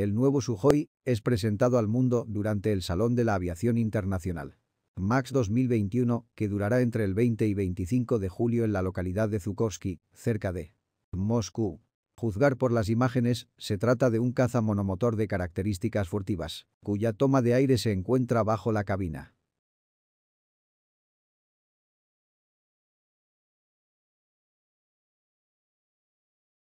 El nuevo Suhoi es presentado al mundo durante el Salón de la Aviación Internacional. MAX 2021, que durará entre el 20 y 25 de julio en la localidad de Zukovsky, cerca de Moscú. Juzgar por las imágenes, se trata de un caza monomotor de características furtivas, cuya toma de aire se encuentra bajo la cabina.